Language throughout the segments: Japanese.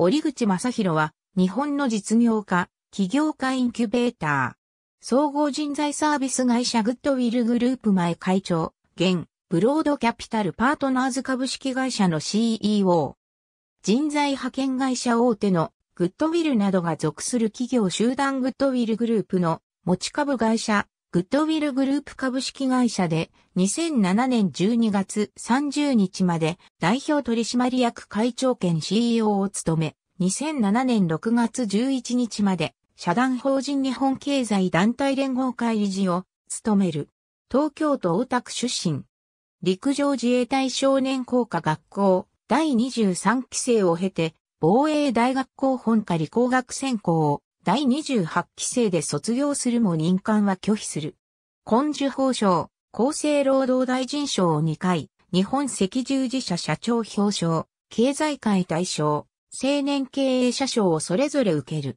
折口正宏は、日本の実業家、企業家インキュベーター、総合人材サービス会社グッドウィルグループ前会長、現、ブロードキャピタルパートナーズ株式会社の CEO、人材派遣会社大手のグッドウィルなどが属する企業集団グッドウィルグループの持ち株会社、グッドウィルグループ株式会社で2007年12月30日まで代表取締役会長兼 CEO を務め、2007年6月11日まで、社団法人日本経済団体連合会理事を務める。東京都大田区出身。陸上自衛隊少年工科学校第23期生を経て、防衛大学校本科理工学専攻を第28期生で卒業するも任官は拒否する。根樹法賞、厚生労働大臣賞を2回、日本赤十字社社長表彰、経済界大賞、青年経営者賞をそれぞれ受ける。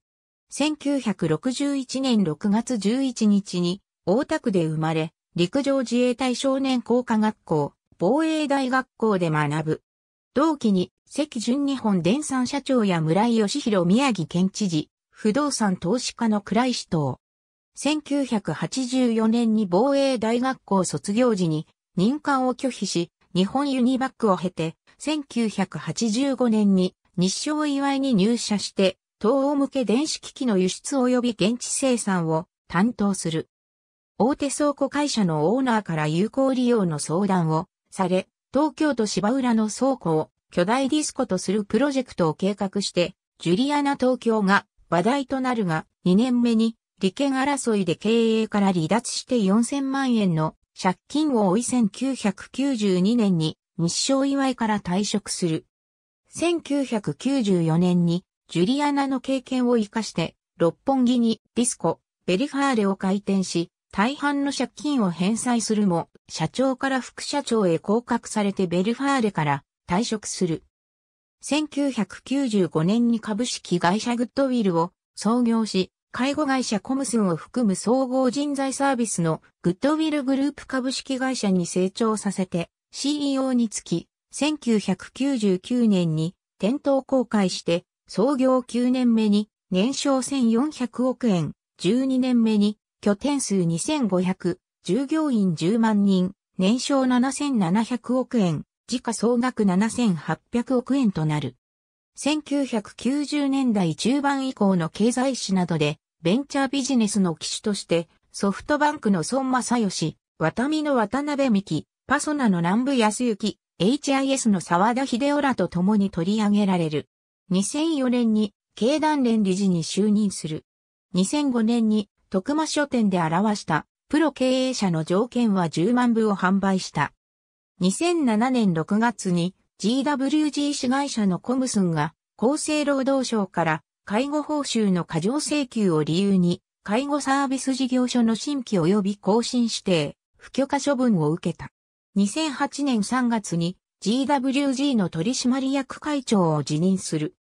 1961年6月11日に大田区で生まれ、陸上自衛隊少年工科学校、防衛大学校で学ぶ。同期に関純日本電産社長や村井義弘宮城県知事、不動産投資家の倉石等。1984年に防衛大学校卒業時に任官を拒否し、日本ユニバックを経て、1985年に日照祝いに入社して、東欧向け電子機器の輸出及び現地生産を担当する。大手倉庫会社のオーナーから有効利用の相談をされ、東京都芝浦の倉庫を巨大ディスコとするプロジェクトを計画して、ジュリアナ東京が話題となるが、2年目に利権争いで経営から離脱して4000万円の借金を負い1992年に日照祝いから退職する。1994年にジュリアナの経験を活かして六本木にディスコ、ベリファーレを開店し、大半の借金を返済するも、社長から副社長へ降格されてベルファーレから退職する。1995年に株式会社グッドウィルを創業し、介護会社コムスンを含む総合人材サービスのグッドウィルグループ株式会社に成長させて CEO につき1999年に店頭公開して創業9年目に年商1400億円、12年目に拠点数2500、従業員10万人、年商7700億円、時価総額7800億円となる。1990年代中盤以降の経済史などで、ベンチャービジネスの機種として、ソフトバンクの孫正義、渡見の渡辺美希、パソナの南部康幸、HIS の沢田秀夫らと共に取り上げられる。2004年に経団連理事に就任する。2005年に徳間書店で表したプロ経営者の条件は10万部を販売した。2007年6月に GWG 子会社のコムスンが厚生労働省から介護報酬の過剰請求を理由に介護サービス事業所の新規及び更新指定、不許可処分を受けた。2008年3月に GWG の取締役会長を辞任する。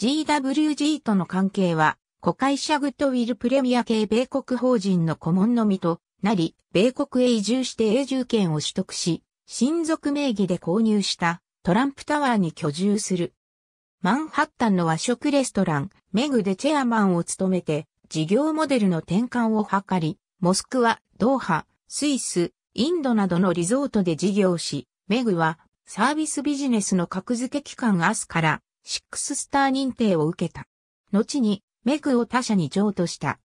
GWG との関係は、子会社グッドウィルプレミア系米国法人の顧問のみとなり、米国へ移住して永住権を取得し、親族名義で購入したトランプタワーに居住する。マンハッタンの和食レストラン、メグでチェアマンを務めて、事業モデルの転換を図り、モスクワ、ドーハ、スイス、インドなどのリゾートで事業し、メグはサービスビジネスの格付け機関アスからシックススター認定を受けた。後にメグを他社に譲渡した。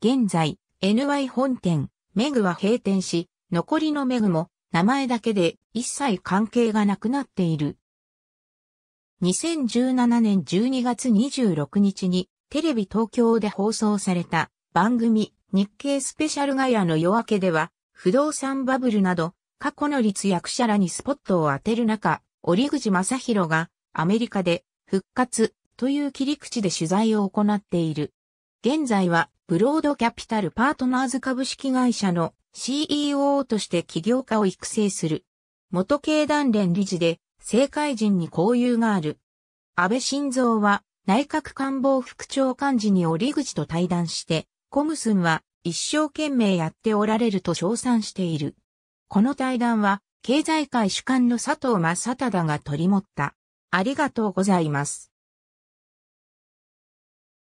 現在、NY 本店、メグは閉店し、残りのメグも名前だけで一切関係がなくなっている。2017年12月26日にテレビ東京で放送された番組日経スペシャルガヤの夜明けでは不動産バブルなど、過去の立役者らにスポットを当てる中、折口正宏がアメリカで復活という切り口で取材を行っている。現在はブロードキャピタルパートナーズ株式会社の CEO として起業家を育成する。元経団連理事で政界人に交友がある。安倍晋三は内閣官房副長官時に折口と対談して、コムスンは一生懸命やっておられると称賛している。この対談は、経済界主幹の佐藤正忠が取り持った。ありがとうございます。